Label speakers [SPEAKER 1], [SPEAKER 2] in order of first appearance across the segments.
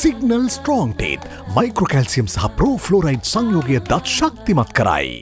[SPEAKER 1] Signal ස්ට්‍රෝන්ටේත් මයික්‍රකැල්සියම් සහ ප්‍රෝෆ්ලෝරයිඩ් සංයෝගය දත් ශක්තිමත් කරයි.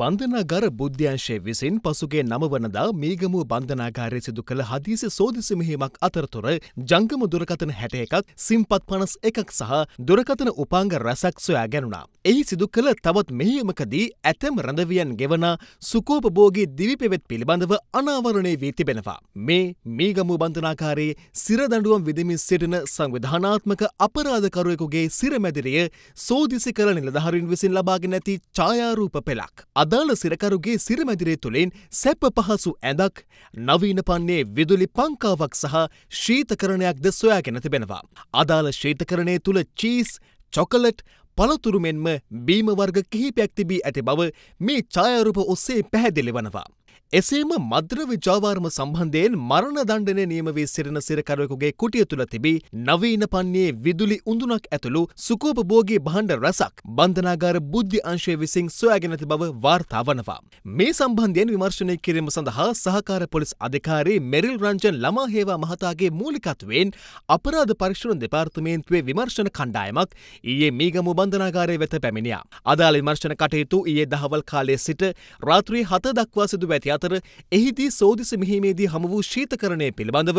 [SPEAKER 1] බන්ධනාගර බුද්ධ්‍යංශය විසින් පසුගේ නමවනදා මීගමු බන්ධනාකාරය සිදු කළ හදිසි සෝදිසිමහිමක් අතරතුර ජංගම දුරකතන හැට එකක් සිම්පත් පනස් එකක් සහ දුරකතන උපාංග රැසක් සොයා ගැනුණා. එහි සිදුකළ තවත් මෙහියමකදී ඇතැම් රඳවියන් ගෙවන සුකෝපභෝගී දිවිපෙවෙත් පිළිබඳව අනාවරණය වී තිබෙනවා. මේ මීගමු බන්ධනාකාරයේ සිරදඩුවම් විදිමින් සිටින සංවිධානාත්මක අපරාධකරුවෙකුගේ සිරමැදිරිය සෝදිසි කළ නිලධහරින් විසින් ලබාගෙන ඇති ඡායාරූප පෙළක්. අදාළ සිරකරුගේ සිරමැදිරේ තුළින් සැප පහසු ඇඳක් නවීන පන්නේ විදුලි පංකාවක් සහ ශීතකරණයක් ද සොයාගෙන තිබෙනවා. අදාළ ශීතකරණය තුළ චීස් චොකලට් පළතුරු මෙන්ම බීම වර්ග කිහිපයක් තිබී ඇති බව මේ ඡායාරූප ඔස්සේ පැහැදිලි වනවා. එසේම මද්‍රව්‍ය ජාවාරම සම්බන්ධයෙන් මරණ දණ්ඩනය නියම වී සිටින සිරකරුවෙකුගේ කුටිය තුළ තිබී නවීන පන්නේ විදුලි උඳුනක් ඇතුළු සුකෝපභෝගී භාණ්ඩ රසක් බන්ධනාගාර බුද්ධි අංශය විසින් සොයාගෙන ඇති බව වාර්තා වනවා. මේ සම්බන්ධයෙන් විමර්ශනය කිරීම සඳහා සහකාර පොලිස් අධිකාරී මෙරිල් රංජන් ළමාහේවා මහතාගේ මූලිකත්වයෙන් අපරාධ පරීක්ෂණ දෙපාර්තමේන්තුවේ විමර්ශන කණ්ඩායමක් ඊයේ මීගමු බන්ධනාගාරය වෙත පැමිණියා. අදාළ විමර්ශන කටයුතු ඊයේ දහවල් කාලයේ සිට රාත්‍රී හත දක්වා සිදු ඇති අතර එහිදී සෝදිසි මෙහිමේදී හම වූ ශීතකරණය පිළිබඳව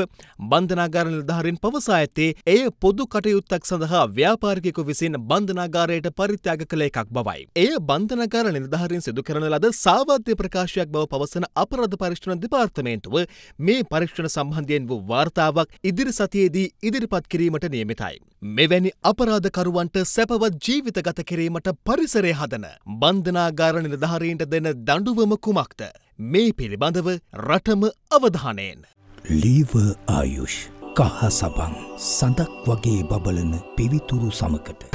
[SPEAKER 1] බන්ධනාගාර නිලධාරීන් පවසා ඇත්තේ එය පොදු කටයුත්තක් සඳහා ව්‍යාපාරිකයෙකු විසින් බන්ධනාගාරයට පරිත්‍යාග කළ එකක් බවයි. එය බන්ධනාගාර නිලධාරීන් සිදු කරන ලද සාවාද්‍ය ප්‍රකාශයක් බව පවසන අපරාධ පරීක්ෂණ දෙපාර්තමේන්තුව මේ පරීක්ෂණ සම්බන්ධයෙන් වූ වාර්තාවක් ඉදිරි සතියේදී ඉදිරිපත් කිරීමට නියමිතයි. මෙවැනි අපරාධකරුවන්ට සැපවත් ජීවිත ගත කිරීමට පරිසරය හදන බන්ධනාගාර නිලධාරීන්ට දෙන දඬුවම කුමක්ද? මේ පිළිබඳව රටම අවධානයෙන්.
[SPEAKER 2] ලීව ආයුෂ් කහ සබන් සඳක් වගේ බබලන පිවිතුරු සමකට.